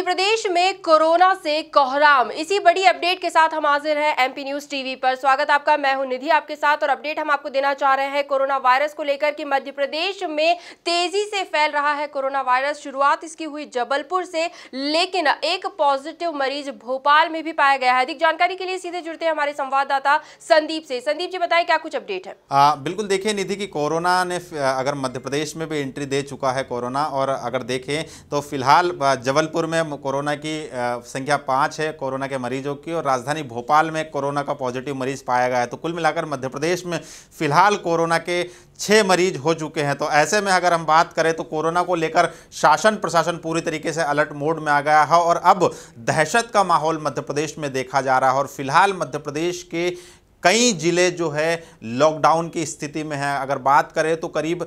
मध्य प्रदेश में कोरोना समस्या से कोहराम इसी बड़ी अपडेट के साथ हम हाजिर हैं एमपी न्यूज टीवी पर स्वागत आपका मैं हूं निधि आपके साथ और अपडेट हम आपको देना चाह रहे हैं कोरोना वायरस को लेकर कि मध्य प्रदेश में तेजी से फैल रहा है कोरोना वायरस शुरुआत इसकी हुई जबलपुर से लेकिन एक पॉजिटिव मरीज भोपाल में भी पाया गया है अधिक जानकारी के लिए सीधे जुड़ते हैं हमारे संवाददाता संदीप से संदीप जी बताए क्या कुछ अपडेट है आ, बिल्कुल देखिये निधि की कोरोना ने अगर मध्य प्रदेश में भी एंट्री दे चुका है कोरोना और अगर देखें तो फिलहाल जबलपुर में कोरोना की संख्या पाँच है कोरोना के मरीजों की और राजधानी भोपाल में कोरोना का पॉजिटिव मरीज पाया गया है तो कुल मिलाकर मध्य प्रदेश में फिलहाल कोरोना के छः मरीज हो चुके हैं तो ऐसे में अगर हम बात करें तो कोरोना को लेकर शासन प्रशासन पूरी तरीके से अलर्ट मोड में आ गया है और अब दहशत का माहौल मध्य प्रदेश में देखा जा रहा है और फिलहाल मध्य प्रदेश के कई ज़िले जो है लॉकडाउन की स्थिति में हैं अगर बात करें तो करीब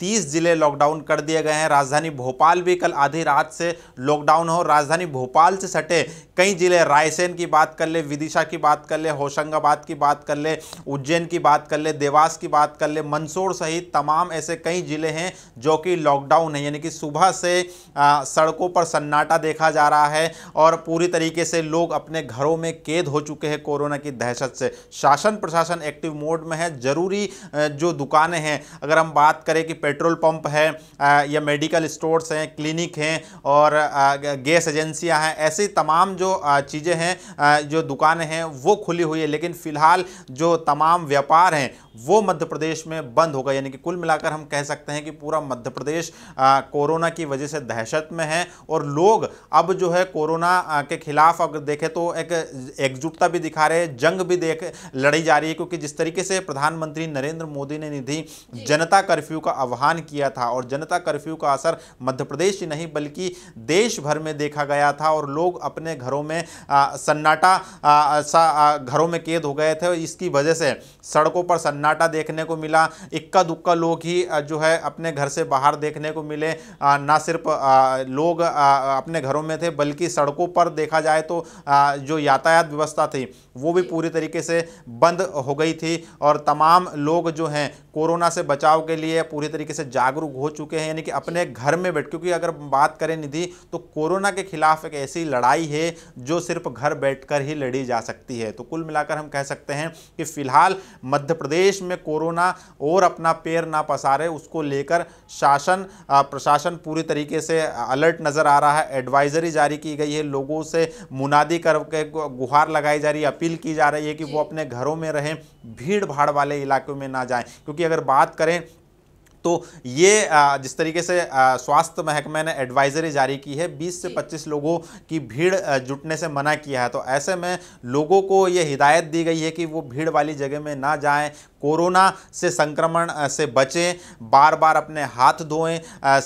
तीस ज़िले लॉकडाउन कर दिए गए हैं राजधानी भोपाल भी कल आधी रात से लॉकडाउन हो राजधानी भोपाल से सटे कई ज़िले रायसेन की बात कर ले विदिशा की बात कर ले होशंगाबाद की बात कर ले उज्जैन की बात कर ले देवास की बात कर ले मंदसौर सहित तमाम ऐसे कई ज़िले हैं जो कि लॉकडाउन है यानी कि सुबह से सड़कों पर सन्नाटा देखा जा रहा है और पूरी तरीके से लोग अपने घरों में कैद हो चुके हैं कोरोना की दहशत से शासन प्रशासन एक्टिव मोड में है ज़रूरी जो दुकानें हैं अगर हम बात करें कि पेट्रोल पंप है या मेडिकल स्टोर्स हैं क्लिनिक हैं और गैस एजेंसियां हैं ऐसी तमाम जो चीज़ें हैं जो दुकानें हैं वो खुली हुई है लेकिन फ़िलहाल जो तमाम व्यापार हैं वो मध्य प्रदेश में बंद होगा यानी कि कुल मिलाकर हम कह सकते हैं कि पूरा मध्य प्रदेश कोरोना की वजह से दहशत में है और लोग अब जो है कोरोना के खिलाफ अगर देखें तो एक एकजुटता भी दिखा रहे हैं जंग भी देख लड़ी जा रही है क्योंकि जिस तरीके से प्रधानमंत्री नरेंद्र मोदी ने निधि जनता कर्फ्यू का आह्वान किया था और जनता कर्फ्यू का असर मध्य प्रदेश ही नहीं बल्कि देश भर में देखा गया था और लोग अपने घरों में सन्नाटा सा घरों में कैद हो गए थे इसकी वजह से सड़कों पर सन्नाटा देखने को मिला इक्का दुक्का लोग ही जो है अपने घर से बाहर देखने को मिले ना सिर्फ लोग अपने घरों में थे बल्कि सड़कों पर देखा जाए तो जो यातायात व्यवस्था थी वो भी पूरी तरीके से बंद हो गई थी और तमाम लोग जो हैं कोरोना से बचाव के लिए पूरी तरीके से जागरूक हो चुके हैं यानी कि अपने घर में बैठ क्योंकि अगर बात करें निधि तो कोरोना के खिलाफ एक ऐसी लड़ाई है जो सिर्फ घर बैठकर ही लड़ी जा सकती है तो कुल मिलाकर हम कह सकते हैं कि फिलहाल मध्य प्रदेश में कोरोना और अपना पैर ना पसारे उसको लेकर शासन प्रशासन पूरी तरीके से अलर्ट नज़र आ रहा है एडवाइजरी जारी की गई है लोगों से मुनादी करके गुहार लगाई जा रही है अपील की जा रही है कि वो अपने घरों में रहें भीड़ भाड़ वाले इलाकों में ना जाएं क्योंकि अगर बात करें तो ये जिस तरीके से स्वास्थ्य महकमे ने एडवाइजरी जारी की है 20 से 25 लोगों की भीड़ जुटने से मना किया है तो ऐसे में लोगों को ये हिदायत दी गई है कि वो भीड़ वाली जगह में ना जाएं कोरोना से संक्रमण से बचें बार बार अपने हाथ धोएं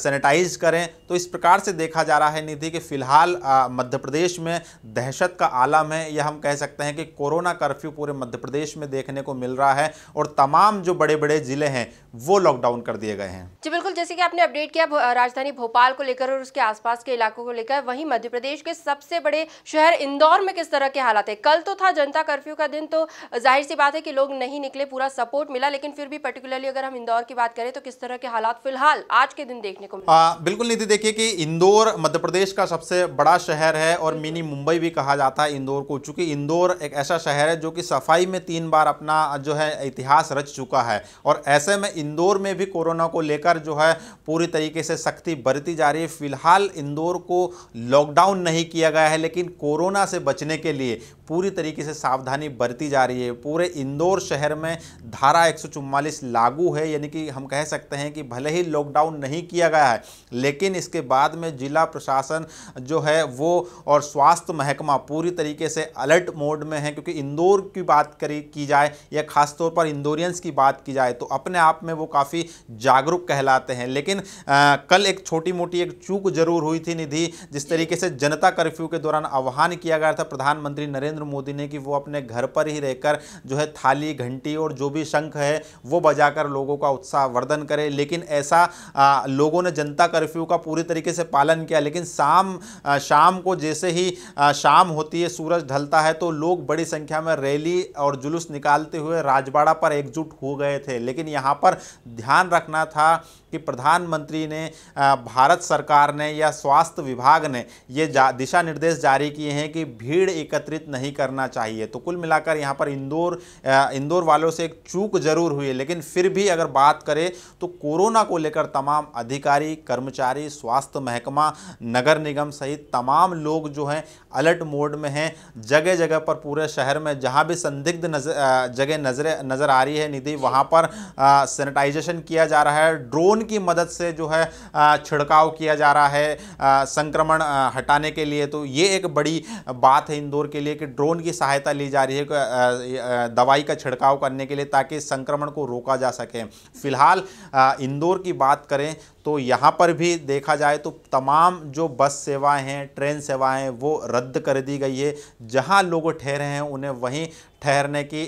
सैनिटाइज करें तो इस प्रकार से देखा जा रहा है निधि कि फिलहाल मध्य प्रदेश में दहशत का आलम है यह हम कह सकते हैं कि कोरोना कर्फ्यू पूरे मध्य प्रदेश में देखने को मिल रहा है और तमाम जो बड़े बड़े जिले हैं वो लॉकडाउन कर दिए गए हैं जी बिल्कुल जैसे कि आपने अपडेट किया राजधानी भोपाल को लेकर और उसके आसपास के इलाकों को लेकर वहीं मध्य प्रदेश के सबसे बड़े शहर इंदौर में किस तरह के हालात है कल तो था जनता कर्फ्यू का दिन तो जाहिर सी बात है कि लोग नहीं निकले पूरा सब सपोर्ट मिला लेकिन फिर भी पर्टिकुलरली अगर हम इंदौर की बात करें तो किस तरह के हालात फिलहाल आज के दिन देखने को मिले आ, बिल्कुल नीति देखिए कि इंदौर मध्य प्रदेश का सबसे बड़ा शहर है और मिनी मुंबई भी कहा जाता है इंदौर को चूंकि इंदौर एक ऐसा शहर है जो कि सफाई में तीन बार अपना जो है इतिहास रच चुका है और ऐसे में इंदौर में भी कोरोना को लेकर जो है पूरी तरीके से सख्ती बरती जा रही है फिलहाल इंदौर को लॉकडाउन नहीं किया गया है लेकिन कोरोना से बचने के लिए पूरी तरीके से सावधानी बरती जा रही है पूरे इंदौर शहर में धारा 144 लागू है यानी कि हम कह सकते हैं कि भले ही लॉकडाउन नहीं किया गया है लेकिन इसके बाद में जिला प्रशासन जो है वो और स्वास्थ्य महकमा पूरी तरीके से अलर्ट मोड में है क्योंकि इंदौर की बात करी की जाए या खासतौर पर इंदौरियंस की बात की जाए तो अपने आप में वो काफ़ी जागरूक कहलाते हैं लेकिन आ, कल एक छोटी मोटी एक चूक जरूर हुई थी निधि जिस तरीके से जनता कर्फ्यू के दौरान आह्वान किया गया था प्रधानमंत्री नरेंद्र नरेंद्र मोदी ने कि वो अपने घर पर ही रहकर जो है थाली घंटी और जो भी शंख है वो बजाकर लोगों का उत्साह वर्धन करे लेकिन ऐसा आ, लोगों ने जनता कर्फ्यू का पूरी तरीके से पालन किया लेकिन शाम शाम को जैसे ही आ, शाम होती है सूरज ढलता है तो लोग बड़ी संख्या में रैली और जुलूस निकालते हुए राजबाड़ा पर एकजुट हो गए थे लेकिन यहाँ पर ध्यान रखना था कि प्रधानमंत्री ने भारत सरकार ने या स्वास्थ्य विभाग ने ये दिशा निर्देश जारी किए हैं कि भीड़ एकत्रित नहीं नहीं करना चाहिए तो कुल मिलाकर यहाँ पर इंदौर इंदौर वालों से एक चूक जरूर हुई है लेकिन फिर भी अगर बात करें तो कोरोना को लेकर तमाम अधिकारी कर्मचारी स्वास्थ्य महकमा नगर निगम सहित तमाम लोग जो हैं अलर्ट मोड में हैं जगह जगह पर पूरे शहर में जहाँ भी संदिग्ध नजर जगह नजर नज़र आ रही है निधि वहाँ पर सैनिटाइजेशन किया जा रहा है ड्रोन की मदद से जो है छिड़काव किया जा रहा है संक्रमण हटाने के लिए तो ये एक बड़ी बात है इंदौर के लिए कि ड्रोन की सहायता ली जा रही है दवाई का छिड़काव करने के लिए ताकि संक्रमण को रोका जा सके फिलहाल इंदौर की बात करें तो यहाँ पर भी देखा जाए तो तमाम जो बस सेवाएं हैं ट्रेन सेवाएं वो रद्द कर दी गई है जहाँ लोग ठहरे हैं उन्हें वहीं ठहरने की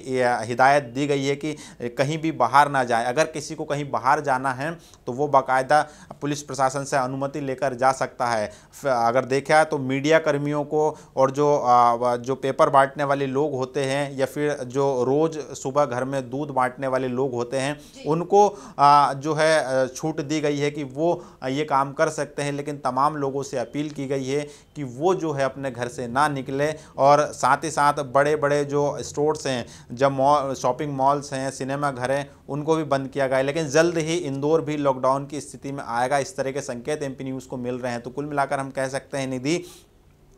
हिदायत दी गई है कि कहीं भी बाहर ना जाए अगर किसी को कहीं बाहर जाना है तो वो बाकायदा पुलिस प्रशासन से अनुमति लेकर जा सकता है अगर देखा तो मीडिया कर्मियों को और जो जो पेपर बांटने वाले लोग होते हैं या फिर जो रोज़ सुबह घर में दूध बांटने वाले लोग होते हैं उनको जो है छूट दी गई है कि वो ये काम कर सकते हैं लेकिन तमाम लोगों से अपील की गई है कि वो जो है अपने घर से ना निकले और साथ ही साथ बड़े बड़े जो स्टोर्स हैं जब मॉल शॉपिंग मॉल्स हैं सिनेमा घर हैं उनको भी बंद किया गया है लेकिन जल्द ही इंदौर भी लॉकडाउन की स्थिति में आएगा इस तरह के संकेत एमपी न्यूज़ को मिल रहे हैं तो कुल मिलाकर हम कह सकते हैं निधि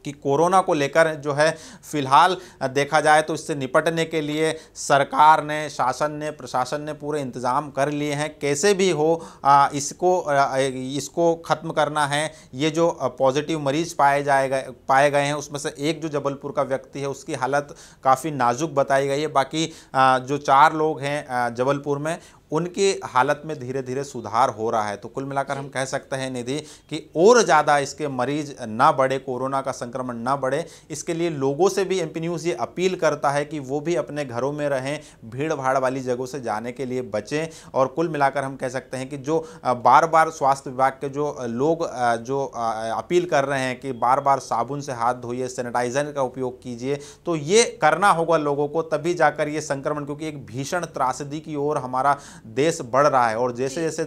कि कोरोना को लेकर जो है फिलहाल देखा जाए तो इससे निपटने के लिए सरकार ने शासन ने प्रशासन ने पूरे इंतज़ाम कर लिए हैं कैसे भी हो आ, इसको आ, इसको ख़त्म करना है ये जो पॉजिटिव मरीज पाए जाए गए पाए गए हैं उसमें से एक जो जबलपुर का व्यक्ति है उसकी हालत काफ़ी नाजुक बताई गई है बाकी आ, जो चार लोग हैं जबलपुर में उनके हालत में धीरे धीरे सुधार हो रहा है तो कुल मिलाकर हम कह सकते हैं निधि कि और ज़्यादा इसके मरीज ना बढ़े कोरोना का संक्रमण ना बढ़े इसके लिए लोगों से भी एम न्यूज़ ये अपील करता है कि वो भी अपने घरों में रहें भीड़ भाड़ वाली जगहों से जाने के लिए बचें और कुल मिलाकर हम कह सकते हैं कि जो बार बार स्वास्थ्य विभाग के जो लोग जो अपील कर रहे हैं कि बार बार साबुन से हाथ धोइए सैनिटाइजर का उपयोग कीजिए तो ये करना होगा लोगों को तभी जाकर ये संक्रमण क्योंकि एक भीषण त्रासदी की ओर हमारा देश बढ़ रहा है और जैसे जैसे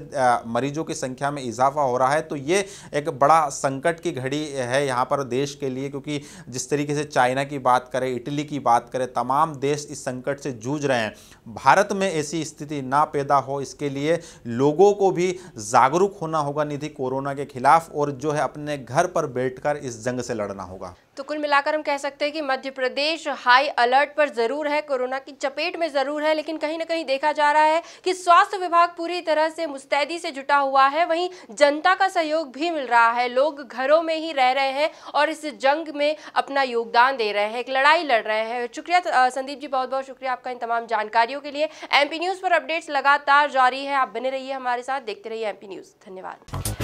मरीजों की संख्या में इजाफा हो रहा है तो ये एक बड़ा संकट की घड़ी है यहाँ पर देश के लिए क्योंकि जिस तरीके से चाइना की बात करें इटली की बात करें तमाम देश इस संकट से जूझ रहे हैं भारत में ऐसी स्थिति ना पैदा हो इसके लिए लोगों को भी जागरूक होना होगा निधि कोरोना के खिलाफ और जो है अपने घर पर बैठकर इस जंग से लड़ना होगा तो कुल मिलाकर हम कह सकते हैं कि मध्य प्रदेश हाई अलर्ट पर ज़रूर है कोरोना की चपेट में ज़रूर है लेकिन कहीं ना कहीं देखा जा रहा है कि स्वास्थ्य विभाग पूरी तरह से मुस्तैदी से जुटा हुआ है वहीं जनता का सहयोग भी मिल रहा है लोग घरों में ही रह रहे हैं और इस जंग में अपना योगदान दे रहे हैं एक लड़ाई लड़ रहे हैं शुक्रिया संदीप जी बहुत बहुत शुक्रिया आपका इन तमाम जानकारियों के लिए एमपी न्यूज़ पर अपडेट्स लगातार जारी है आप बने रहिए हमारे साथ देखते रहिए एमपी न्यूज़ धन्यवाद